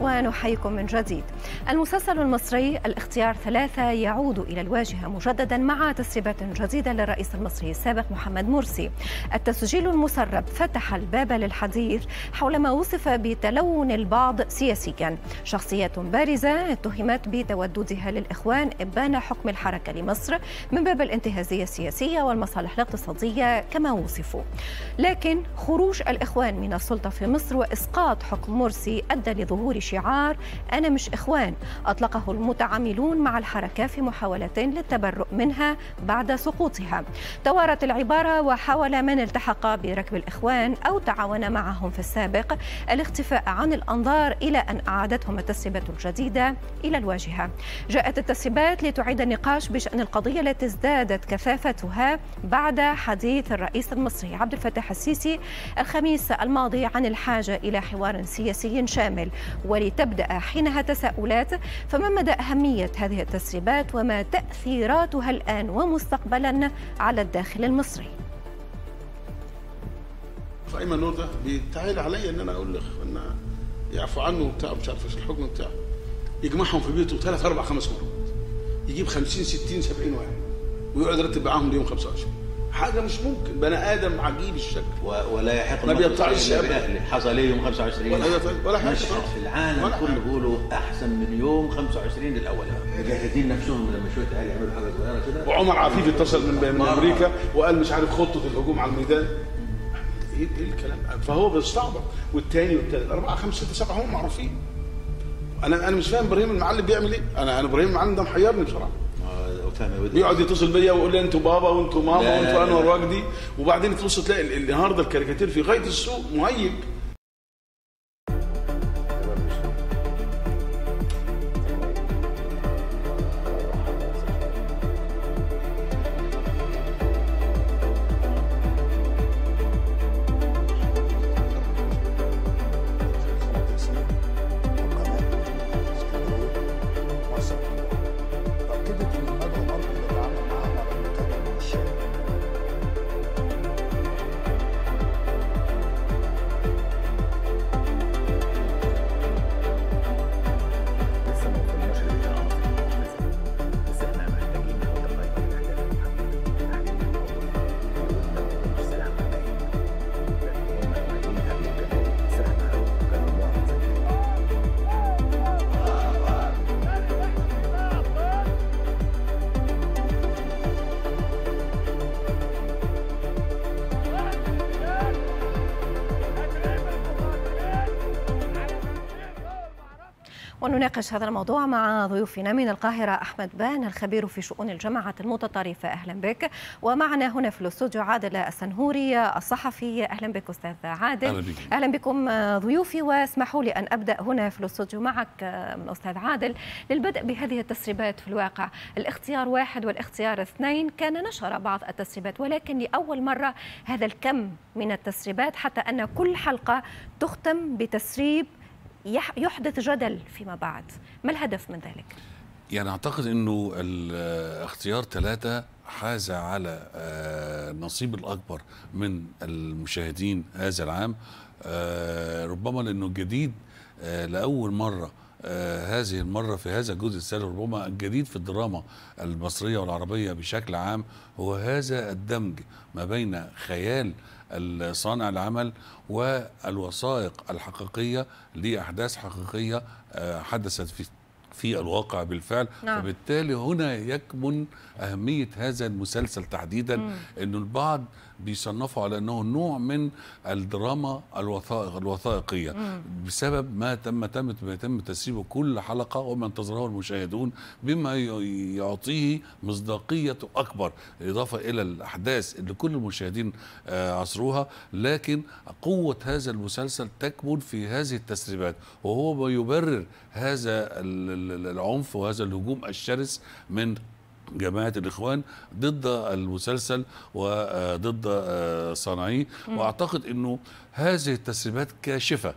ونحييكم من جديد المسلسل المصري الاختيار ثلاثة يعود إلى الواجهة مجددا مع تسريبات جديدة للرئيس المصري السابق محمد مرسي التسجيل المسرب فتح الباب للحديث حول ما وصف بتلون البعض سياسيا شخصيات بارزة اتهمت بتوددها للإخوان إبان حكم الحركة لمصر من باب الانتهازية السياسية والمصالح الاقتصادية كما وصفوا لكن خروج الإخوان من السلطة في مصر وإسقاط حكم مرسي أدى لظهور شعار أنا مش إخوان أطلقه المتعاملون مع الحركة في محاولة للتبرؤ منها بعد سقوطها توارت العبارة وحاول من التحق بركب الإخوان أو تعاون معهم في السابق الاختفاء عن الأنظار إلى أن أعادتهم التسريبات الجديدة إلى الواجهة جاءت التسريبات لتعيد النقاش بشأن القضية التي ازدادت كثافتها بعد حديث الرئيس المصري عبد الفتاح السيسي الخميس الماضي عن الحاجة إلى حوار سياسي شامل ولتبدأ حينها تساؤلات فما مدى أهمية هذه التسريبات وما تأثيراتها الآن ومستقبلا على الداخل المصري فأيما نور ده بيتعال عليا ان انا اقول أن يعفو عنه وبتاع مش عارف إيش الحكم بتاعه يجمعهم في بيته ثلاث اربع خمس مرات يجيب 50 60 70 واحد ويقعد يرتب معاهم ليوم 25 حاجة مش ممكن بني آدم عجيب الشكل و... ولا يحق ما بيطلعش بأهله حصل ايه يوم 25 ولا حاجة مشهد في العالم كله بيقولوا أحسن من يوم 25 الاول مجهزين نفسهم لما شوية اهلي يعملوا حاجة صغيرة كده وعمر عفيف اتصل من, من أمريكا وقال مش عارف خطة الهجوم على الميدان إيه-, ايه الكلام فهو بيستعبط والتاني والتالت أربعة خمسة ستة سبعة هم معروفين أنا أنا مش فاهم إبراهيم المعلم بيعمل إيه أنا أنا إبراهيم المعلم ده محيرني بصراحة يقعد يتصل بيا ويقول لي انتوا بابا وانتوا ماما وانتوا انور وجدي وبعدين تبص تلاقي النهارده الكاريكاتير في غايه السوق مهيج ونناقش هذا الموضوع مع ضيوفنا من القاهرة أحمد بان الخبير في شؤون الجماعة المتطرفة أهلا بك ومعنا هنا في الاستوديو عادل السنهوري الصحفي أهلا بك أستاذ عادل أهلا, بك. أهلا بكم ضيوفي واسمحوا لي أن أبدأ هنا في الاستوديو معك أستاذ عادل للبدء بهذه التسريبات في الواقع الاختيار واحد والاختيار اثنين كان نشر بعض التسريبات ولكن لأول مرة هذا الكم من التسريبات حتى أن كل حلقة تختم بتسريب يحدث جدل فيما بعد ما الهدف من ذلك؟ يعني أعتقد أنه اختيار ثلاثة حاز على آه، النصيب الأكبر من المشاهدين هذا العام آه، ربما لأنه الجديد آه، لأول مرة هذه المره في هذا الجزء الثالث ربما الجديد في الدراما المصريه والعربيه بشكل عام هو هذا الدمج ما بين خيال صانع العمل والوثائق الحقيقية لأحداث حقيقية آه، حدثت في في الواقع بالفعل نعم. فبالتالي هنا يكمن أهمية هذا المسلسل تحديدا أن البعض بيصنفوا على أنه نوع من الدراما الوثائق الوثائقية مم. بسبب ما تم تم يتم تسريب كل حلقة وما انتظره المشاهدون بما يعطيه مصداقية أكبر إضافة إلى الأحداث اللي كل المشاهدين آه، عصروها لكن قوة هذا المسلسل تكمن في هذه التسريبات وهو ما يبرر هذا العنف وهذا الهجوم الشرس من جماعة الإخوان ضد المسلسل وضد آه، صنعي وأعتقد أنه هذه التسريبات كاشفة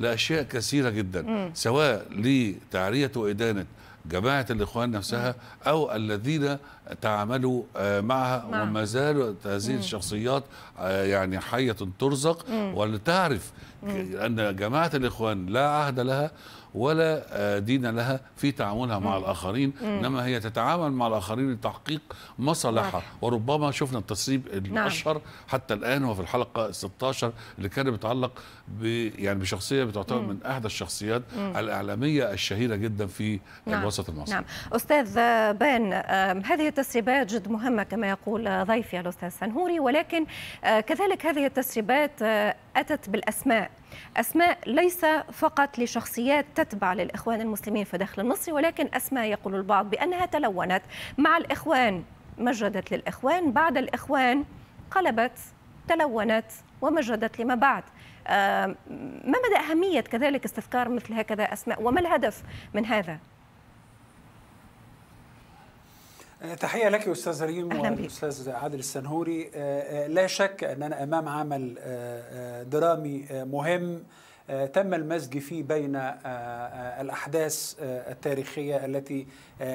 لأشياء كثيرة جدا سواء لتعرية وإدانة جماعة الإخوان نفسها أو الذين تعاملوا آه، معها نعم. وما زالوا هذه الشخصيات آه، يعني حية ترزق ولتعرف أن جماعة الإخوان لا عهد لها ولا آه، دين لها في تعاملها مع الاخرين انما هي تتعامل مع الاخرين لتحقيق مصالحها نعم. وربما شفنا التسريب الاشهر نعم. حتى الان وفي الحلقه 16 اللي كان بيتعلق ب يعني بشخصيه بتعتبر من احدى الشخصيات الاعلاميه الشهيره جدا في نعم. الوسط المصري نعم استاذ بان هذه التسريبات جد مهمه كما يقول ضيفي الاستاذ سنهوري ولكن آه، كذلك هذه التسريبات آه، اتت بالاسماء أسماء ليس فقط لشخصيات تتبع للإخوان المسلمين في داخل المصري ولكن أسماء يقول البعض بأنها تلونت مع الإخوان مجدت للإخوان بعد الإخوان قلبت تلونت ومجدت لما بعد آه، ما مدى أهمية كذلك استذكار مثل هكذا أسماء وما الهدف من هذا؟ آه، تحية لك يا أستاذ ريم والأستاذ عادل السنهوري آه، آه، لا شك أننا أمام عمل درامي مهم تم المزج فيه بين الأحداث التاريخية التي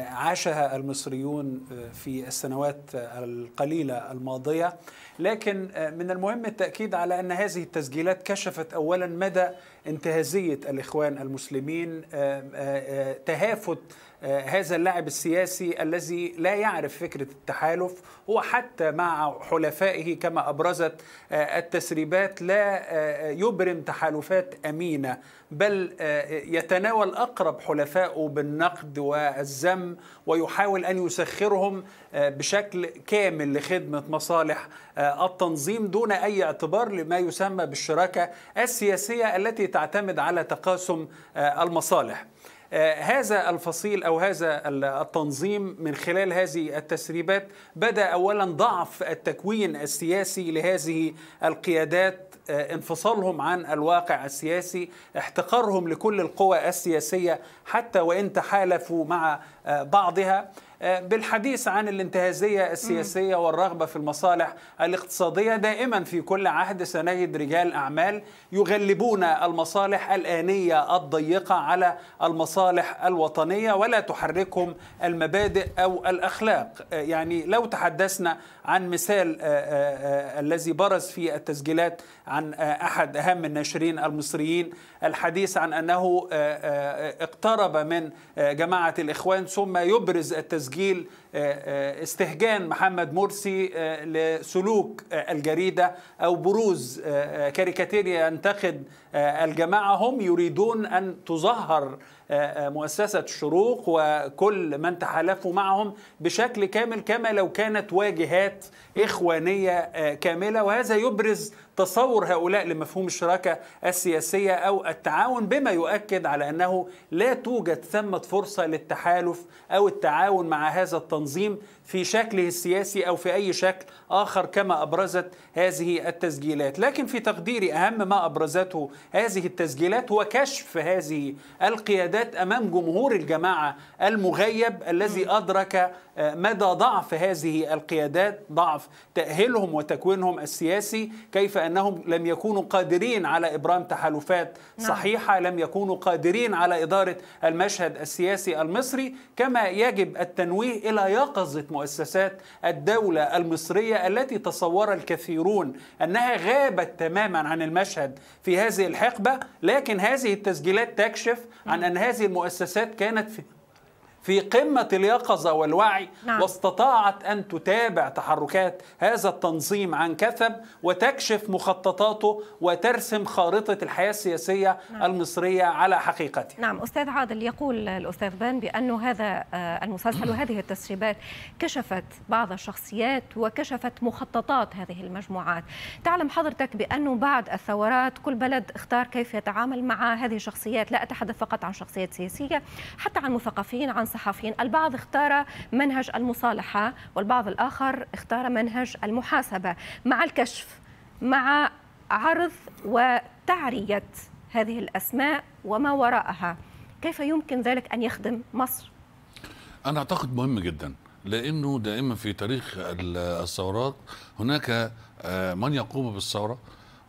عاشها المصريون في السنوات القليلة الماضية لكن من المهم التأكيد على أن هذه التسجيلات كشفت أولا مدى انتهازية الإخوان المسلمين تهافت آه، هذا اللاعب السياسي الذي لا يعرف فكرة التحالف هو حتى مع حلفائه كما أبرزت آه، التسريبات لا آه، يبرم تحالفات أمينة بل يتناول أقرب حلفائه بالنقد والذم ويحاول أن يسخرهم بشكل كامل لخدمة مصالح التنظيم دون أي اعتبار لما يسمى بالشراكة السياسية التي تعتمد على تقاسم المصالح آه، هذا الفصيل أو هذا التنظيم من خلال هذه التسريبات بدأ أولا ضعف التكوين السياسي لهذه القيادات آه، انفصالهم عن الواقع السياسي احتقارهم لكل القوى السياسية حتى وإن تحالفوا مع آه، بعضها آه، بالحديث عن الانتهازية السياسية والرغبة في المصالح الاقتصادية دائما في كل عهد سنجد رجال أعمال يغلبون المصالح الآنية الضيقة على المصالح الوطنية ولا تحركهم المبادئ أو الأخلاق آه، يعني لو تحدثنا عن مثال آه، آه، آه، الذي برز في التسجيلات عن احد اهم الناشرين المصريين الحديث عن انه اقترب من جماعه الاخوان ثم يبرز التسجيل استهجان محمد مرسي آه، لسلوك آه، الجريدة أو بروز آه، كاريكاتير ينتقد الجماعة هم يريدون أن تظهر مؤسسة الشروق وكل من تحالفوا معهم بشكل كامل كما لو كانت واجهات إخوانية كاملة وهذا يبرز تصور هؤلاء لمفهوم الشراكة السياسية أو التعاون بما يؤكد على أنه لا توجد ثمة فرصة للتحالف أو التعاون مع هذا التنظيم في شكله السياسي أو في أي شكل آخر كما أبرزت هذه التسجيلات لكن في تقديري أهم ما أبرزته هذه التسجيلات هو كشف هذه القيادات أمام جمهور الجماعة المغيب الذي أدرك آه، مدى ضعف هذه القيادات ضعف تأهيلهم وتكوينهم السياسي كيف أنهم لم يكونوا قادرين على إبرام تحالفات نعم. صحيحة لم يكونوا قادرين على إدارة المشهد السياسي المصري كما يجب التنويه إلى يقظة مؤسسات الدولة المصرية التي تصور الكثيرون أنها غابت تماما عن المشهد في هذه الحقبة لكن هذه التسجيلات تكشف عن أن هذه المؤسسات كانت في في قمة اليقظة والوعي نعم. واستطاعت أن تتابع تحركات هذا التنظيم عن كثب وتكشف مخططاته وترسم خارطة الحياة السياسية نعم. المصرية على حقيقتها نعم أستاذ عادل يقول الأستاذ بان بأن هذا آه، المسلسل وهذه التسريبات كشفت بعض الشخصيات وكشفت مخططات هذه المجموعات تعلم حضرتك بأنه بعد الثورات كل بلد اختار كيف يتعامل مع هذه الشخصيات لا أتحدث فقط عن شخصيات سياسية حتى عن مثقفين عن الصحفيين البعض اختار منهج المصالحة والبعض الآخر اختار منهج المحاسبة مع الكشف مع عرض وتعرية هذه الأسماء وما وراءها كيف يمكن ذلك أن يخدم مصر؟ أنا أعتقد مهم جدا لأنه دائما في تاريخ الثورات هناك آه، من يقوم بالثورة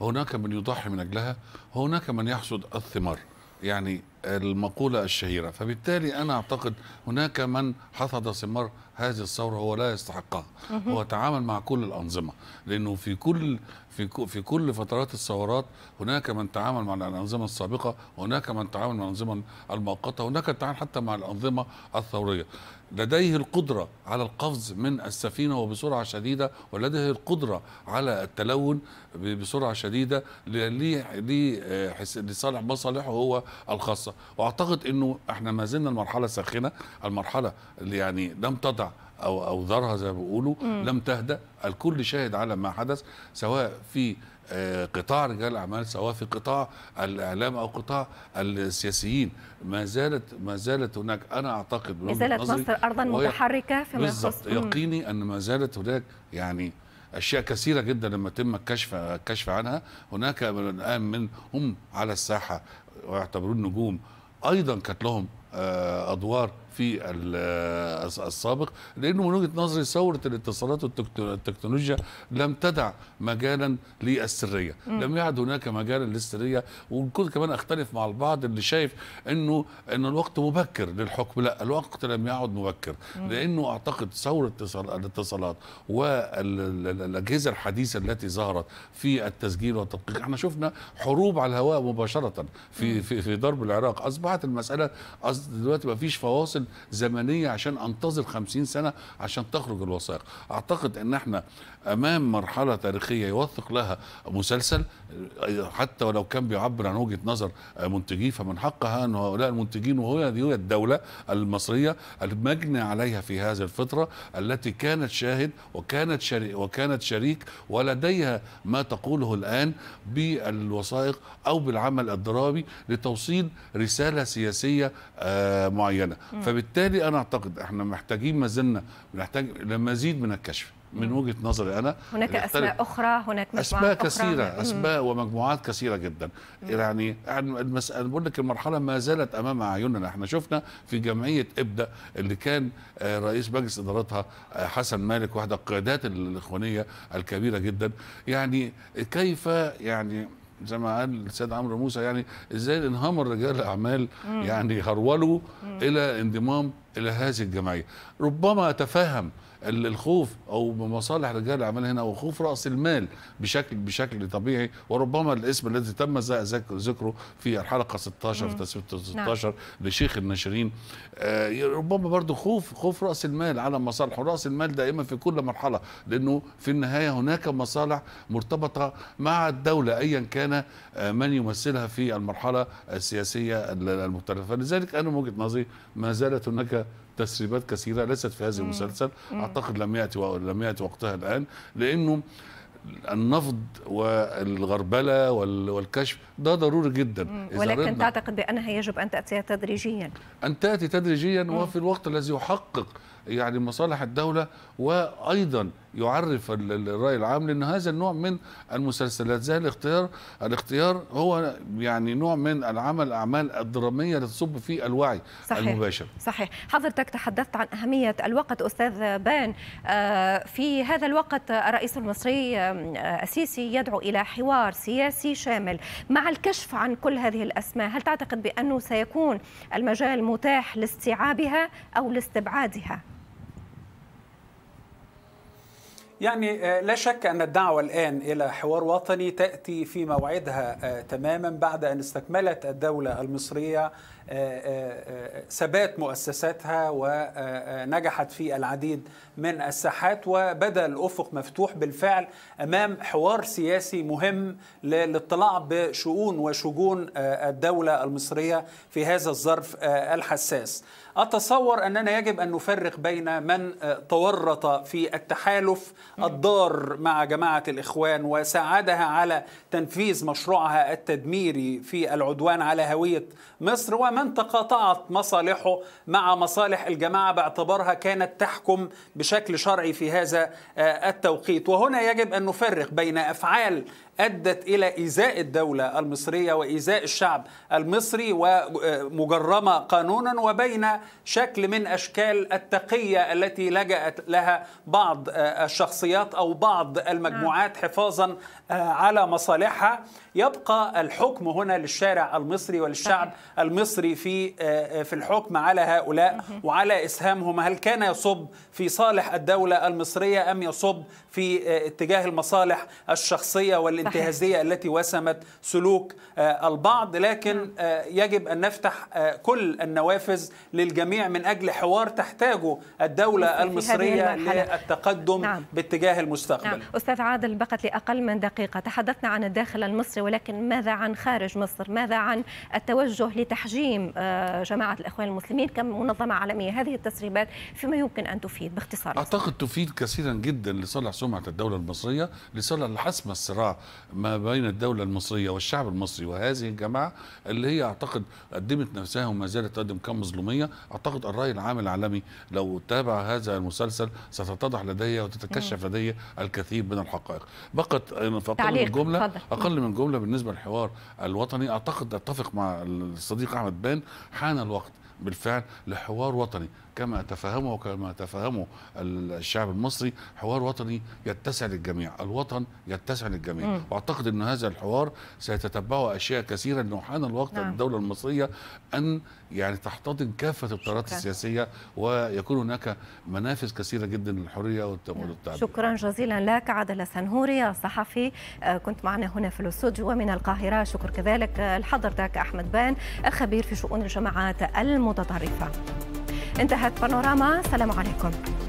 هناك من يضحي من أجلها هناك من يحصد الثمار يعني المقولة الشهيرة فبالتالي أنا أعتقد هناك من حصد ثمار هذه الثورة هو لا يستحقها هو تعامل مع كل الأنظمة لأنه في كل في في كل فترات الثورات هناك من تعامل مع الأنظمة السابقة هناك من تعامل مع الأنظمة المؤقتة هناك تعامل حتى مع الأنظمة الثورية لديه القدرة على القفز من السفينة وبسرعة شديدة ولديه القدرة على التلون بسرعة شديدة آه، لصالح مصالحه هو الخاصة الفرصه واعتقد انه احنا ما زلنا المرحله ساخنه المرحله اللي يعني لم تضع او او ذرها زي ما بيقولوا لم تهدا الكل شاهد على ما حدث سواء في آه، قطاع رجال الاعمال سواء في قطاع الاعلام او قطاع السياسيين ما زالت ما زالت هناك انا اعتقد ما زالت مصر ارضا متحركه فيما يخص يقيني ان ما زالت هناك يعني اشياء كثيره جدا لما تم الكشف الكشف عنها هناك الان من هم على الساحه ويعتبرون نجوم ايضا كانت لهم آه، ادوار في آه، السابق لانه من وجهه نظري ثوره الاتصالات والتكنولوجيا لم تدع مجالا للسريه، لم يعد هناك مجالا للسريه وكنت كمان اختلف مع البعض اللي شايف انه ان الوقت مبكر للحكم، لا الوقت لم يعد مبكر لانه اعتقد ثوره الاتصالات والاجهزه الحديثه التي ظهرت في التسجيل والتدقيق، احنا شفنا حروب على الهواء مباشره في في في ضرب العراق، اصبحت المساله خلاص دلوقتي ما فيش فواصل زمنيه عشان انتظر 50 سنه عشان تخرج الوثائق اعتقد ان احنا امام مرحله تاريخيه يوثق لها مسلسل حتى ولو كان بيعبر عن وجهه نظر منتجيه فمن حقها ان هؤلاء المنتجين وهي الدوله المصريه المجني عليها في هذه الفتره التي كانت شاهد وكانت شريك وكانت شريك ولديها ما تقوله الان بالوثائق او بالعمل الضرابي لتوصيل رساله سياسيه آه، آه، معينه فبالتالي انا اعتقد احنا محتاجين ما زلنا بنحتاج لمزيد من الكشف من وجهه نظري انا هناك اسماء اخرى هناك مجموعات اسماء كثيره أخرى. اسماء ومجموعات كثيره جدا مم. يعني المساله بقول لك المرحله ما زالت امام اعيننا احنا شفنا في جمعيه ابدا اللي كان آه، رئيس مجلس ادارتها آه، حسن مالك واحده القيادات الاخوانيه الكبيره جدا يعني كيف يعني زي ما قال السيد عمرو موسى يعني ازاي انهمر رجال الاعمال يعني هرولوا الى انضمام الى هذه الجمعيه ربما اتفهم الخوف او مصالح رجال الاعمال هنا وخوف راس المال بشكل بشكل طبيعي وربما الاسم الذي تم ذكره في الحلقه 16 في تسويه 16 نعم. لشيخ الناشرين آه، ربما برضه خوف خوف راس المال على مصالحه راس المال دائما في كل مرحله لانه في النهايه هناك مصالح مرتبطه مع الدوله ايا كان آه، من يمثلها في المرحله السياسيه المختلفه لذلك انا من وجهه نظري ما زالت هناك تسريبات كثيره ليست في هذا المسلسل اعتقد لم ياتي و... لم ياتي وقتها الان لانه النفض والغربله والكشف ده ضروري جدا ولكن تعتقد بانها يجب ان تاتي تدريجيا ان تاتي تدريجيا وفي الوقت الذي يحقق يعني مصالح الدوله وايضا يعرف الراي العام لان هذا النوع من المسلسلات زي الاختيار الاختيار هو يعني نوع من العمل الاعمال الدراميه اللي تصب في الوعي صحيح. المباشر صحيح حضرتك تحدثت عن اهميه الوقت استاذ بان آه، في هذا الوقت الرئيس المصري السيسي آه، يدعو الى حوار سياسي شامل مع الكشف عن كل هذه الاسماء هل تعتقد بانه سيكون المجال متاح لاستيعابها او لاستبعادها يعني آه, لا شك أن الدعوة الآن إلى حوار وطني تأتي في موعدها آه, تماما بعد أن استكملت الدولة المصرية آه, ثبات مؤسساتها ونجحت في العديد من الساحات وبدا الافق مفتوح بالفعل امام حوار سياسي مهم للاطلاع بشؤون وشجون الدوله المصريه في هذا الظرف الحساس. أتصور أننا يجب أن نفرق بين من آه، تورط في التحالف الضار مع جماعة الإخوان وساعدها على تنفيذ مشروعها التدميري في العدوان على هوية مصر ومن تقاطعت مصالحه مع مصالح الجماعة باعتبارها كانت تحكم بشكل شرعي في هذا آه، التوقيت وهنا يجب أن نفرق بين أفعال أدت إلى إيذاء الدولة المصرية وإيذاء الشعب المصري ومجرمة آه، قانونا وبين شكل من اشكال التقيه التي لجأت لها بعض آه، الشخصيات او بعض المجموعات نعم. حفاظا آه، على مصالحها يبقى الحكم هنا للشارع المصري وللشعب المصري في آه، في الحكم على هؤلاء وعلى اسهامهم هل كان يصب في صالح الدوله المصريه ام يصب في آه، اتجاه المصالح الشخصية والانتهازية التي وسمت سلوك آه، البعض لكن نعم. آه، يجب أن نفتح كل النوافذ للجميع من أجل حوار تحتاجه الدولة نعم، المصرية للتقدم نعم. باتجاه المستقبل نعم. أستاذ عادل بقت لأقل من دقيقة تحدثنا عن الداخل المصري ولكن ماذا عن خارج مصر ماذا عن التوجه لتحجيم جماعة الإخوان المسلمين كمنظمة عالمية هذه التسريبات فيما يمكن أن تفيد باختصار أعتقد تفيد كثيرا جدا لصالح سمعة الدولة المصرية لصالح لحسم الصراع ما بين الدولة المصرية والشعب المصري وهذه الجماعة اللي هي أعتقد قدمت نفسها وما زالت تقدم كم مظلومية أعتقد الرأي العام العالمي لو تابع هذا المسلسل ستتضح لديه وتتكشف لديه الكثير من الحقائق بقت أقل من جملة أقل من جملة بالنسبة للحوار الوطني أعتقد أتفق مع الصديق أحمد بان حان الوقت بالفعل لحوار وطني كما تفهمه وكما تفهمه الشعب المصري حوار وطني يتسع للجميع الوطن يتسع للجميع م. واعتقد ان هذا الحوار سيتتبعه اشياء كثيره انه حان الوقت نعم. للدوله المصريه ان يعني تحتضن كافه التيارات السياسيه ويكون هناك منافس كثيره جدا للحريه نعم. والتعبير شكرا جزيلا لك عادل سنهوري الصحفي آه، كنت معنا هنا في الاستوديو ومن القاهره شكر كذلك آه، لحضرتك احمد بان الخبير في شؤون الجماعات المتطرفه انتهت بانوراما سلام عليكم